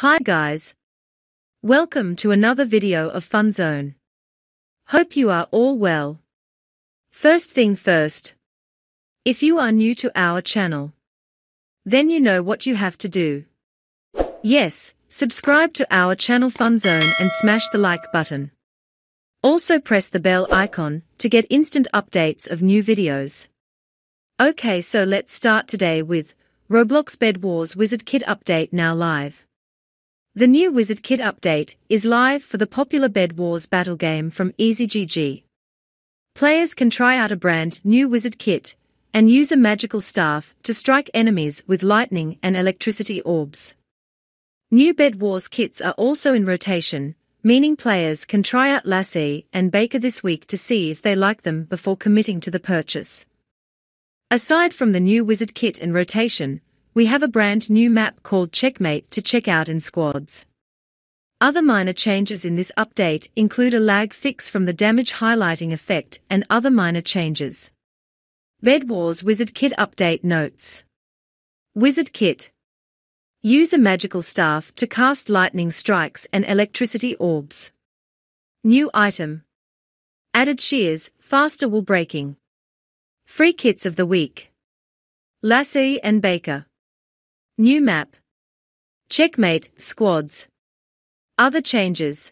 Hi guys. Welcome to another video of Fun Zone. Hope you are all well. First thing first. If you are new to our channel, then you know what you have to do. Yes, subscribe to our channel Fun Zone and smash the like button. Also press the bell icon to get instant updates of new videos. Okay so let's start today with Roblox Bed Wars Wizard Kit Update now live. The new Wizard Kit update is live for the popular Bed Wars battle game from EasyGG. Players can try out a brand new Wizard Kit and use a magical staff to strike enemies with lightning and electricity orbs. New Bed Wars kits are also in rotation, meaning players can try out Lassie and Baker this week to see if they like them before committing to the purchase. Aside from the new Wizard Kit in rotation, we have a brand new map called Checkmate to check out in squads. Other minor changes in this update include a lag fix from the damage highlighting effect and other minor changes. Bed Wars Wizard Kit Update Notes Wizard Kit Use a magical staff to cast lightning strikes and electricity orbs. New item. Added shears, faster wall breaking. Free kits of the week. Lassie and Baker. New map. Checkmate, squads. Other changes.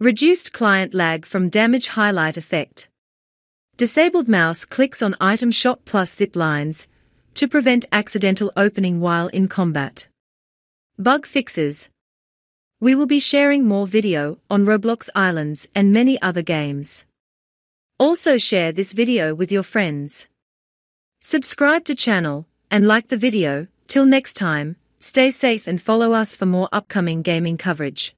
Reduced client lag from damage highlight effect. Disabled mouse clicks on item shot plus zip lines to prevent accidental opening while in combat. Bug fixes. We will be sharing more video on Roblox Islands and many other games. Also share this video with your friends. Subscribe to channel and like the video Till next time, stay safe and follow us for more upcoming gaming coverage.